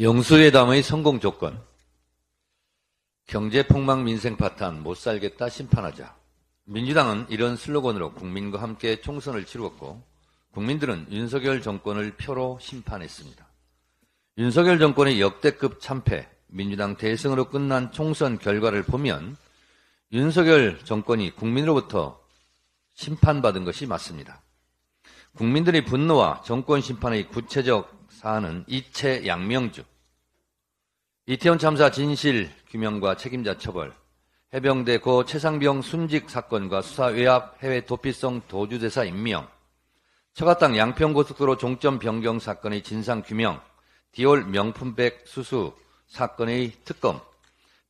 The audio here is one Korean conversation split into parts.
영수회담의 성공 조건. 경제 폭망 민생 파탄 못 살겠다 심판하자. 민주당은 이런 슬로건으로 국민과 함께 총선을 치루었고 국민들은 윤석열 정권을 표로 심판했습니다. 윤석열 정권의 역대급 참패, 민주당 대승으로 끝난 총선 결과를 보면 윤석열 정권이 국민으로부터 심판받은 것이 맞습니다. 국민들의 분노와 정권 심판의 구체적 사안은 이채 양명주, 이태원 참사 진실 규명과 책임자 처벌, 해병대 고 최상병 순직 사건과 수사 외압 해외 도피성 도주대사 임명, 처가땅 양평고속도로 종점 변경 사건의 진상 규명, 디올 명품백 수수 사건의 특검,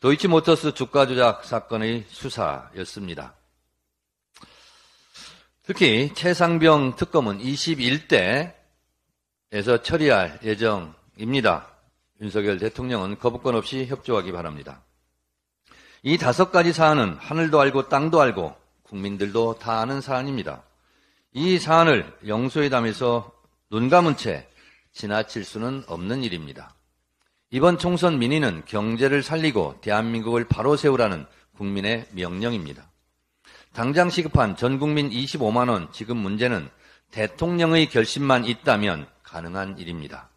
도이치모터스 주가 조작 사건의 수사였습니다. 특히 최상병 특검은 21대에서 처리할 예정입니다. 윤석열 대통령은 거부권 없이 협조하기 바랍니다. 이 다섯 가지 사안은 하늘도 알고 땅도 알고 국민들도 다 아는 사안입니다. 이 사안을 영수회담에서 눈 감은 채 지나칠 수는 없는 일입니다. 이번 총선 민의는 경제를 살리고 대한민국을 바로 세우라는 국민의 명령입니다. 당장 시급한 전국민 25만 원 지금 문제는 대통령의 결심만 있다면 가능한 일입니다.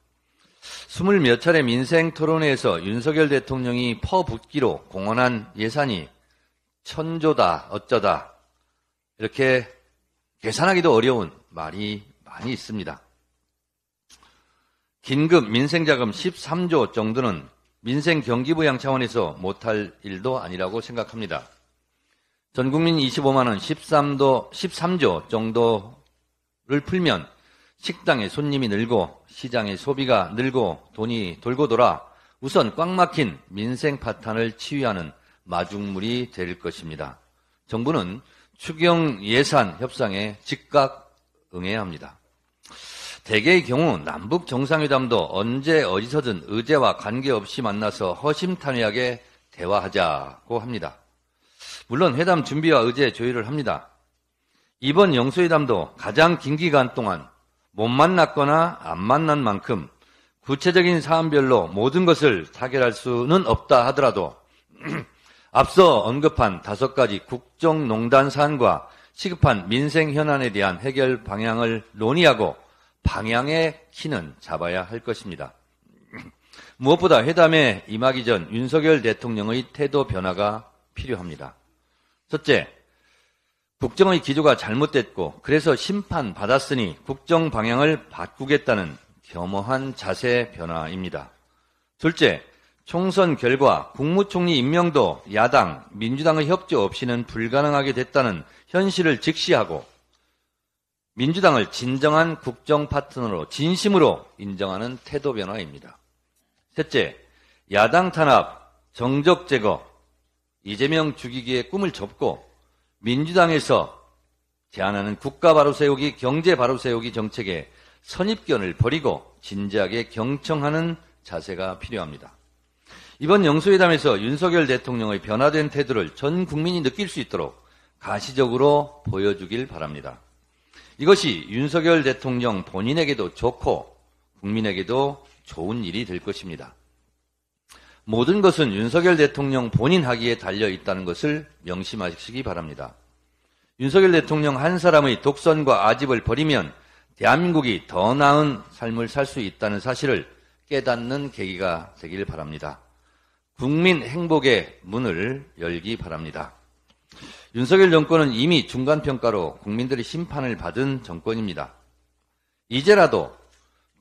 스물 몇 차례 민생 토론회에서 윤석열 대통령이 퍼붓기로 공언한 예산이 천조다 어쩌다 이렇게 계산하기도 어려운 말이 많이 있습니다. 긴급 민생자금 13조 정도는 민생 경기부양 차원에서 못할 일도 아니라고 생각합니다. 전 국민 25만 원, 13도 13조 정도를 풀면 식당에 손님이 늘고 시장의 소비가 늘고 돈이 돌고 돌아 우선 꽉 막힌 민생 파탄을 치유하는 마중물이 될 것입니다. 정부는 추경 예산 협상에 즉각 응해야 합니다. 대개의 경우 남북 정상회담도 언제 어디서든 의제와 관계없이 만나서 허심탄회하게 대화하자고 합니다. 물론 회담 준비와 의제 조율을 합니다. 이번 영수회담도 가장 긴 기간 동안 못 만났거나 안 만난 만큼 구체적인 사안별로 모든 것을 타결할 수는 없다 하더라도 앞서 언급한 다섯 가지 국정농단 사안과 시급한 민생 현안에 대한 해결 방향을 논의하고 방향의 키는 잡아야 할 것입니다. 무엇보다 회담에 임하기 전 윤석열 대통령의 태도 변화가 필요합니다. 첫째, 국정의 기조가 잘못됐고 그래서 심판 받았으니 국정 방향을 바꾸겠다는 겸허한 자세 변화입니다. 둘째, 총선 결과 국무총리 임명도 야당, 민주당의 협조 없이는 불가능하게 됐다는 현실을 직시하고 민주당을 진정한 국정 파트너로 진심으로 인정하는 태도 변화입니다. 셋째, 야당 탄압, 정적 제거, 이재명 죽이기의 꿈을 접고 민주당에서 제안하는 국가 바로 세우기, 경제 바로 세우기 정책에 선입견을 버리고 진지하게 경청하는 자세가 필요합니다. 이번 영수회담에서 윤석열 대통령의 변화된 태도를 전 국민이 느낄 수 있도록 가시적으로 보여주길 바랍니다. 이것이 윤석열 대통령 본인에게도 좋고 국민에게도 좋은 일이 될 것입니다. 모든 것은 윤석열 대통령 본인 하기에 달려 있다는 것을 명심하시기 바랍니다. 윤석열 대통령 한 사람의 독선과 아집을 버리면 대한민국이 더 나은 삶을 살 수 있다는 사실을 깨닫는 계기가 되길 바랍니다. 국민 행복의 문을 열기 바랍니다. 윤석열 정권은 이미 중간평가로 국민들의 심판을 받은 정권입니다. 이제라도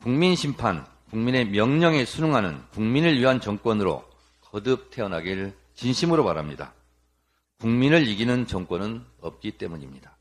국민 심판, 국민의 명령에 순응하는 국민을 위한 정권으로 거듭 태어나길 진심으로 바랍니다. 국민을 이기는 정권은 없기 때문입니다.